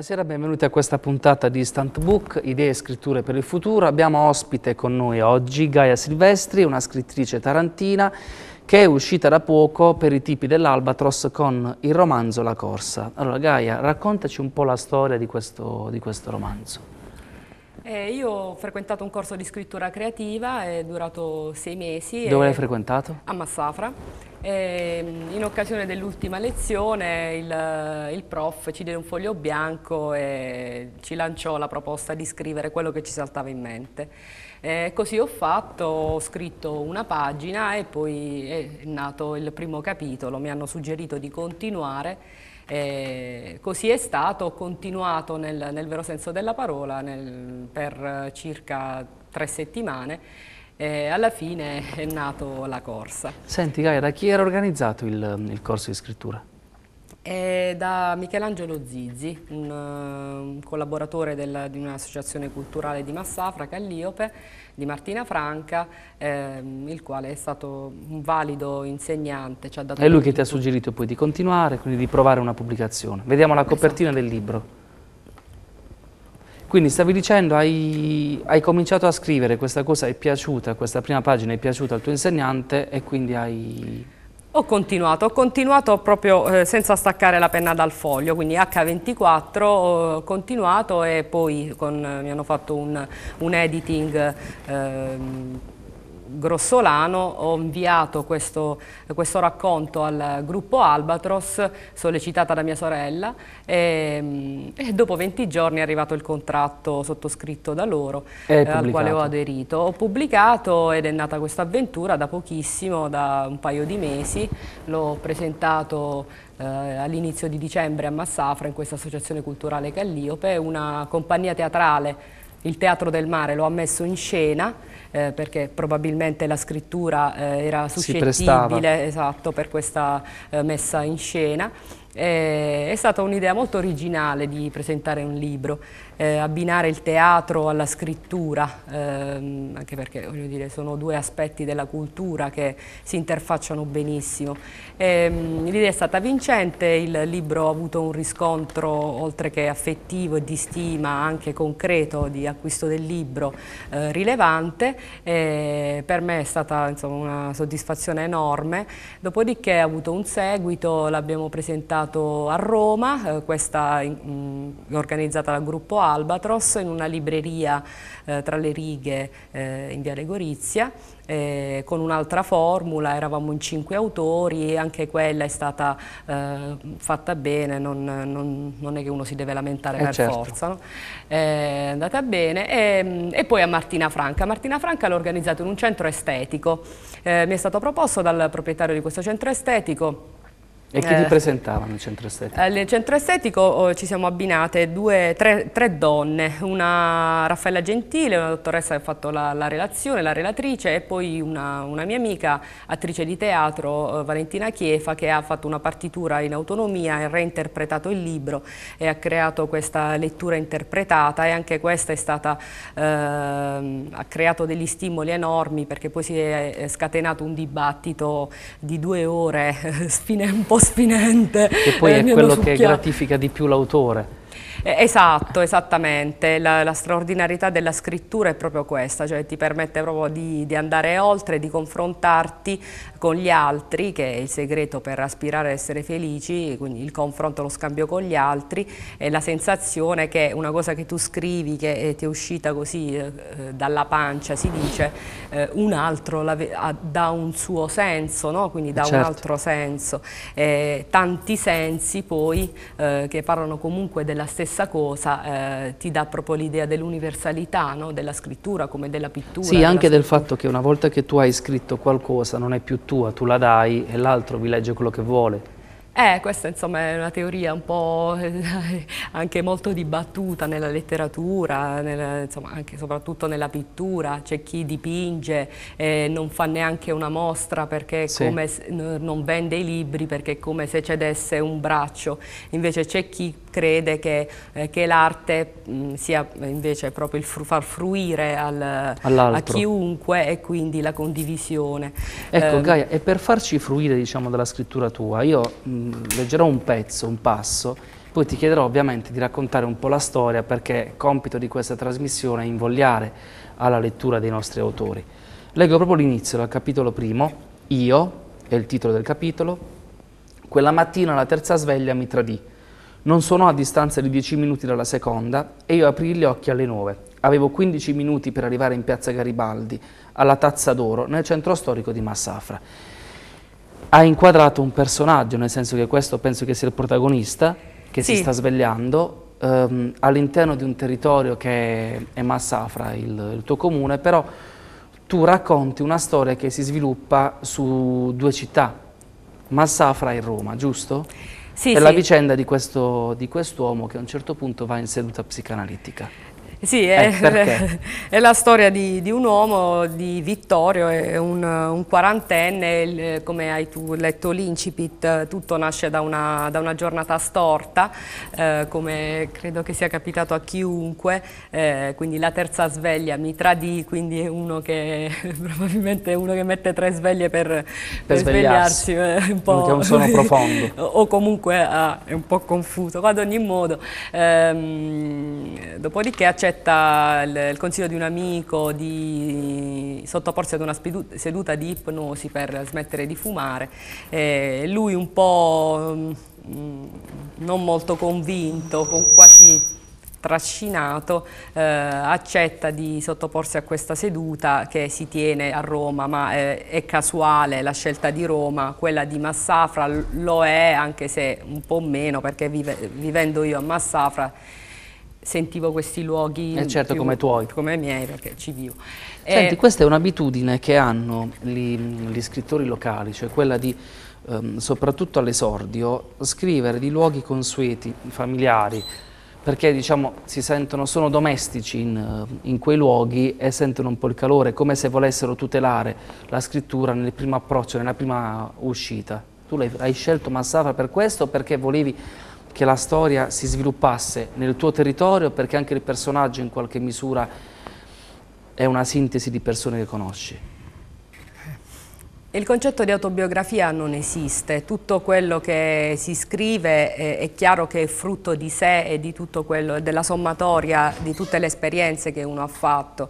Buonasera, benvenuti a questa puntata di Instant Book, idee e scritture per il futuro. Abbiamo ospite con noi oggi Gaia Silvestri, una scrittrice tarantina che è uscita da poco per i tipi dell'Albatros con il romanzo La Corsa. Allora Gaia, raccontaci un po' la storia di questo, di questo romanzo. Eh, io ho frequentato un corso di scrittura creativa, è durato sei mesi. Dove l'hai frequentato? A Massafra. E ehm, in occasione dell'ultima lezione il, il, prof ci diede un foglio bianco e ci lanciò la proposta di scrivere quello che ci saltava in mente. E eh, così ho fatto, ho scritto una pagina e poi è nato il primo capitolo, mi hanno suggerito di continuare e così è stato, ho continuato nel, nel vero senso della parola nel, per circa tre settimane e alla fine è nato la corsa. Senti Gaia, da chi era organizzato il, il corso di scrittura? È da Michelangelo Zizzi, un, um, collaboratore del, di un'associazione culturale di Massafra, Calliope, di Martina Franca, ehm, il quale è stato un valido insegnante. Ci ha dato è lui che ti ha suggerito poi di continuare, quindi di provare una pubblicazione. Vediamo la copertina esatto. del libro. Quindi stavi dicendo, hai, hai, cominciato a scrivere, questa cosa è piaciuta, questa prima pagina è piaciuta al tuo insegnante e quindi hai ho continuato, ho continuato proprio eh, senza staccare la penna dal foglio, quindi H24 ho continuato e poi con, eh, mi hanno fatto un, un editing eh, grossolano ho inviato questo, questo, racconto al gruppo Albatros, sollecitata da mia sorella, e, mm, e, dopo 20 giorni è arrivato il contratto sottoscritto da loro, eh, al quale ho aderito. Ho pubblicato ed è nata questa avventura da pochissimo, da un paio di mesi, l'ho presentato eh, all'inizio di dicembre a Massafra in questa associazione culturale Calliope, una compagnia teatrale il Teatro del Mare lo ha messo in scena eh, perché probabilmente la scrittura eh, era suscettibile esatto, per questa eh, messa in scena eh, è stata un'idea molto originale di presentare un libro, eh, abbinare il teatro alla scrittura, ehm, anche perché voglio dire, sono due aspetti della cultura che si interfacciano benissimo. Eh, l'idea è stata vincente, il libro ha avuto un riscontro oltre che affettivo e di stima, anche concreto di acquisto del libro eh, rilevante, per me è stata insomma, una soddisfazione enorme, dopodiché ha avuto un seguito, l'abbiamo presentato presentato a Roma, eh, questa mh, mm, organizzata dal gruppo Albatros, in una libreria eh, tra le righe eh, in Viale Gorizia, eh, con un'altra formula, eravamo in cinque autori e anche quella è stata eh, fatta bene, non, non, non, è che uno si deve lamentare eh per certo. forza. No? Eh, è andata bene. E, mm, e, poi a Martina Franca. Martina Franca l'ho organizzato in un centro estetico, mi è stato proposto dal proprietario di questo centro estetico e chi eh, ti presentava nel centro estetico? Eh, nel centro estetico oh, ci siamo abbinate due, tre, tre, donne, una Raffaella Gentile, una dottoressa che ha fatto la, la relazione, la relatrice e poi una, una mia amica, attrice di teatro, eh, Valentina Chiefa, che ha fatto una partitura in autonomia ha reinterpretato il libro e ha creato questa lettura interpretata e anche questa è stata, ehm, ha creato degli stimoli enormi perché poi si è scatenato un dibattito di due ore, sfine un po' spinente. Che poi eh, è quello che gratifica di più l'autore. Eh, esatto, esattamente, la, la, straordinarietà della scrittura è proprio questa, cioè ti permette proprio di, di andare oltre, di confrontarti con gli altri, che è il segreto per aspirare ad essere felici, quindi il confronto, lo scambio con gli altri, e la sensazione che una cosa che tu scrivi, che eh, ti è uscita così eh, eh, dalla pancia, si dice, eh, un altro dà un suo senso, no? quindi eh, dà certo. un altro senso. Eh, tanti sensi poi che parlano comunque della stessa cosa, ti dà proprio l'idea dell'universalità no? della scrittura come della pittura. Sì, anche del fatto che una volta che tu hai scritto qualcosa non è più tua, tu la dai e l'altro vi legge quello che vuole. Eh, questa insomma è una teoria un po' anche molto dibattuta nella letteratura, nella, insomma, anche soprattutto nella pittura, c'è chi dipinge, eh, non fa neanche una mostra perché sì. come se, non vende i libri perché è come se cedesse un braccio, invece c'è chi crede che, eh, che l'arte sia invece proprio il fru far fruire al, a chiunque e quindi la condivisione. Ecco eh, Gaia, e per farci fruire diciamo, della scrittura tua, io mh, leggerò un pezzo, un passo, poi ti chiederò ovviamente di raccontare un po' la storia perché compito di questa trasmissione è invogliare alla lettura dei nostri autori. Leggo proprio l'inizio dal capitolo primo, Io, è il titolo del capitolo, quella mattina alla terza sveglia mi tradì non suonò a distanza di 10 minuti dalla seconda e io aprii gli occhi alle 9. Avevo 15 minuti per arrivare in piazza Garibaldi, alla Tazza d'Oro, nel centro storico di Massafra. Ha inquadrato un personaggio, nel senso che questo penso che sia il protagonista, che sì. si sta svegliando, ehm, all'interno di un territorio che è Massafra, il, il tuo comune, però tu racconti una storia che si sviluppa su due città, Massafra e Roma, giusto? Sì, è sì. la vicenda di questo di quest'uomo che a un certo punto va in seduta psicanalitica. Sì, eh, è, eh, è la storia di, di, un uomo, di Vittorio, è un, un quarantenne, il, come hai tu letto l'incipit, tutto nasce da una, da una giornata storta, eh, come credo che sia capitato a chiunque, eh, quindi la terza sveglia mi tradì, quindi è uno che probabilmente è uno che mette tre sveglie per, per, per svegliarsi, svegliarsi eh, un po'. un sonno profondo. o comunque ah, è un po' confuso, ad ogni modo. Ehm, dopodiché accetta accetta il, consiglio di un amico di sottoporsi ad una seduta di ipnosi per smettere di fumare, eh, lui un po' mm, non molto convinto, quasi trascinato, eh, accetta di sottoporsi a questa seduta che si tiene a Roma, ma eh, è casuale la scelta di Roma, quella di Massafra lo è anche se un po' meno perché vive, vivendo io a Massafra sentivo questi luoghi. E eh certo, più, come tuoi. Come miei, perché ci vivo. Eh, Senti, eh, questa è un'abitudine che hanno gli, gli, scrittori locali, cioè quella di, ehm, soprattutto all'esordio, scrivere di luoghi consueti, familiari, perché diciamo, si sentono, sono domestici in, in, quei luoghi e sentono un po' il calore, come se volessero tutelare la scrittura nel primo approccio, nella prima uscita. Tu hai scelto Massafra per questo o perché volevi che la storia si sviluppasse nel tuo territorio perché anche il personaggio in qualche misura è una sintesi di persone che conosci. Il concetto di autobiografia non esiste, tutto quello che si scrive è, eh, è chiaro che è frutto di sé e di quello, della sommatoria di tutte le esperienze che uno ha fatto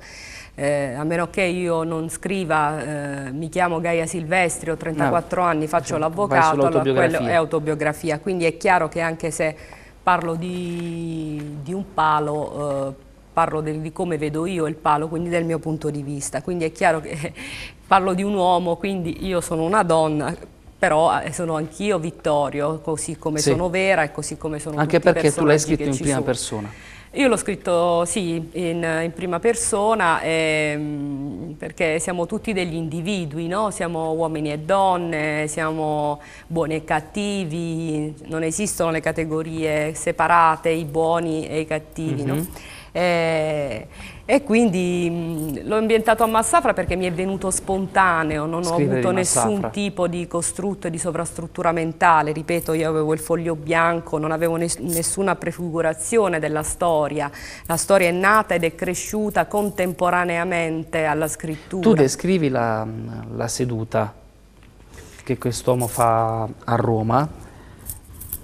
eh, a meno che io non scriva eh, mi chiamo Gaia Silvestri, ho 34 no. anni, faccio cioè, l'avvocato, allora quello è autobiografia, quindi è chiaro che anche se parlo di, di un palo eh, parlo del, di come vedo io il palo, quindi del mio punto di vista, quindi è chiaro che parlo di un uomo, quindi io sono una donna, però eh, sono anch'io Vittorio, così come sì. sono Vera e così come sono Anche perché tu l'hai scritto in prima sono. persona. Io l'ho scritto sì, in, in prima persona, ehm, perché siamo tutti degli individui, no? siamo uomini e donne, siamo buoni e cattivi, non esistono le categorie separate, i buoni e i cattivi. Mm -hmm. no? Mhm. Eh, e quindi l'ho ambientato a Massafra perché mi è venuto spontaneo, non Scrivere ho avuto nessun tipo di costrutto e di sovrastruttura mentale, ripeto io avevo il foglio bianco, non avevo ness nessuna prefigurazione della storia, la storia è nata ed è cresciuta contemporaneamente alla scrittura. Tu descrivi la, la seduta che quest'uomo fa a Roma,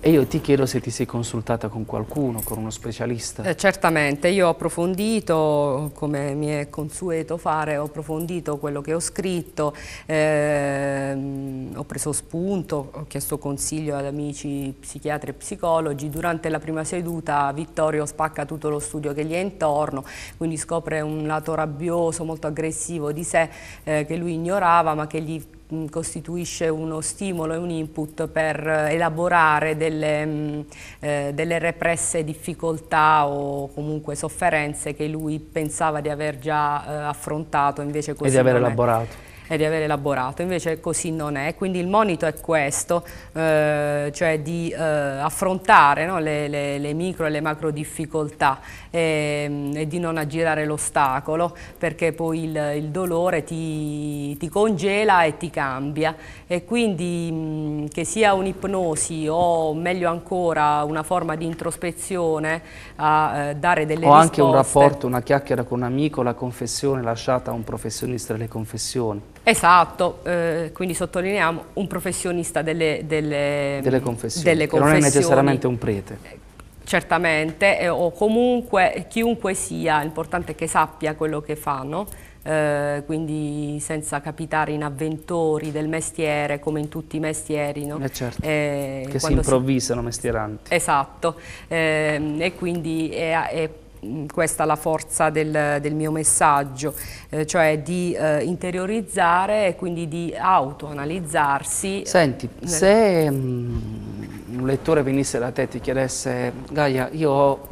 e io ti chiedo se ti sei consultata con qualcuno, con uno specialista. Eh, certamente, io ho approfondito, come mi è consueto fare, ho approfondito quello che ho scritto, ehm, ho preso spunto, ho chiesto consiglio ad amici psichiatri e psicologi. Durante la prima seduta Vittorio spacca tutto lo studio che gli è intorno, quindi scopre un lato rabbioso, molto aggressivo di sé eh, che lui ignorava ma che gli Mm, costituisce uno stimolo e un input per eh, elaborare delle, mm, eh, delle, represse difficoltà o comunque sofferenze che lui pensava di aver già eh, affrontato invece così e di aver elaborato e di aver elaborato, invece così non è, quindi il monito è questo, eh, cioè di eh, affrontare no, le, le, le, micro e le macro difficoltà e, ehm, e di non aggirare l'ostacolo perché poi il, il dolore ti, ti, congela e ti cambia e quindi mh, che sia un'ipnosi o meglio ancora una forma di introspezione a eh, dare delle o risposte. O anche un rapporto, una chiacchiera con un amico, la confessione lasciata a un professionista delle confessioni. Esatto, eh, quindi sottolineiamo un professionista delle, delle, delle confessioni, delle confessioni. non è necessariamente un prete. Eh, certamente, eh, o comunque chiunque sia, l'importante è che sappia quello che fanno, eh, quindi senza capitare in avventori del mestiere, come in tutti i mestieri. No? Eh, certo, che si improvvisano si... mestieranti. Esatto, ehm, e quindi è, è Mm, questa è la forza del, del mio messaggio, eh, cioè di eh, interiorizzare e quindi di autoanalizzarsi. Senti, nel... se um, un lettore venisse da te e ti chiedesse Gaia, io ho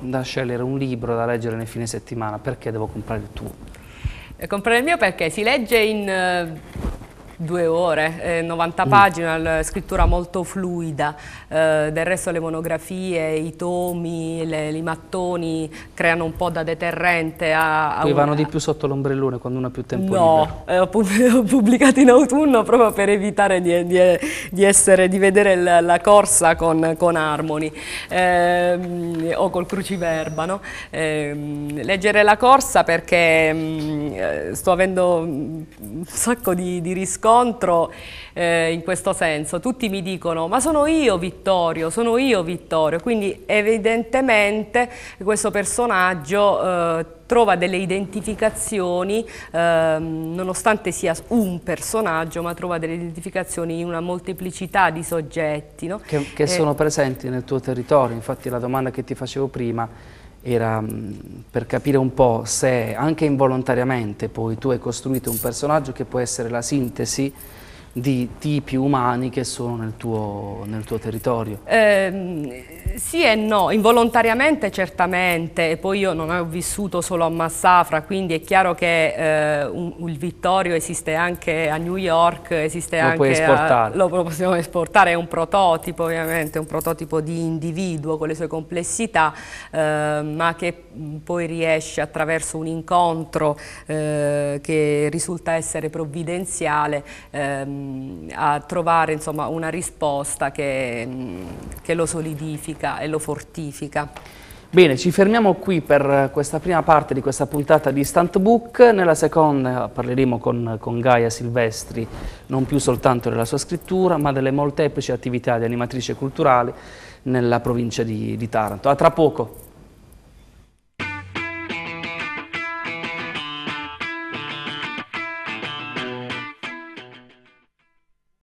da scegliere un libro da leggere nel fine settimana, perché devo comprare il tuo? E eh, comprare il mio perché si legge in... Uh due ore, eh, 90 mm. pagine, scrittura molto fluida, eh, del resto le monografie, i tomi, le, i mattoni creano un po' da deterrente. A, a Poi vanno di più sotto l'ombrellone quando uno ha più tempo no, eh, ho pubblicato in autunno proprio per evitare di, di, di, essere, di vedere la, la corsa con, con Harmony ehm, o col cruciverba. No? Ehm, leggere la corsa perché mh, mm, eh, sto avendo un sacco di, di riscontri scontro eh, in questo senso. Tutti mi dicono ma sono io Vittorio, sono io Vittorio, quindi evidentemente questo personaggio eh, trova delle identificazioni, ehm, nonostante sia un personaggio, ma trova delle identificazioni in una molteplicità di soggetti. No? Che, che eh. sono presenti nel tuo territorio, infatti la domanda che ti facevo prima era mm, per capire un po' se anche involontariamente poi tu hai costruito un personaggio che può essere la sintesi di tipi umani che sono nel tuo, nel tuo territorio? Eh, sì e no, involontariamente certamente, e poi io non ho vissuto solo a Massafra, quindi è chiaro che eh, un, il Vittorio esiste anche a New York, esiste lo anche a, lo, lo possiamo esportare, è un prototipo ovviamente, un prototipo di individuo con le sue complessità, eh, ma che mm, poi riesce attraverso un incontro eh, che risulta essere provvidenziale ehm, a trovare insomma, una risposta che, mm, che lo solidifica e lo fortifica. Bene, ci fermiamo qui per questa prima parte di questa puntata di Stunt Book. Nella seconda parleremo con, con, Gaia Silvestri non più soltanto della sua scrittura, ma delle molteplici attività di animatrice culturale nella provincia di, di Taranto. A tra poco.